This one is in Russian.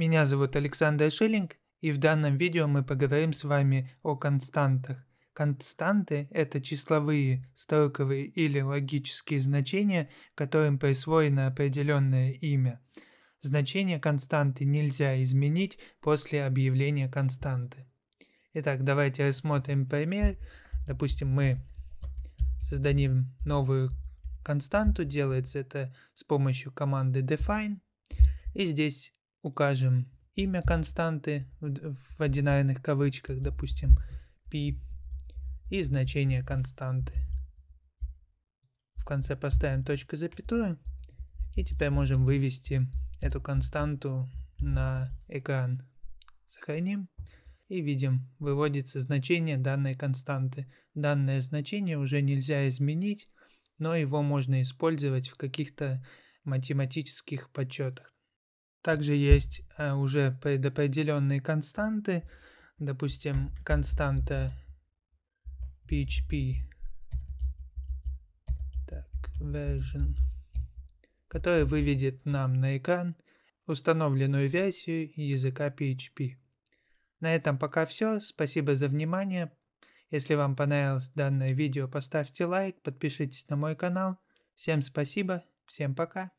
Меня зовут Александр Шиллинг, и в данном видео мы поговорим с вами о константах. Константы – это числовые, строковые или логические значения, которым присвоено определенное имя. Значение константы нельзя изменить после объявления константы. Итак, давайте рассмотрим пример. Допустим, мы создадим новую константу. Делается это с помощью команды define. И здесь укажем имя константы в одинарных кавычках, допустим, π, и значение константы. В конце поставим точку запятую, и теперь можем вывести эту константу на экран. Сохраним и видим, выводится значение данной константы. Данное значение уже нельзя изменить, но его можно использовать в каких-то математических подсчетах. Также есть э, уже предопределенные константы. Допустим, константа PHP так, version, которая выведет нам на экран установленную версию языка PHP. На этом пока все. Спасибо за внимание. Если вам понравилось данное видео, поставьте лайк, подпишитесь на мой канал. Всем спасибо, всем пока.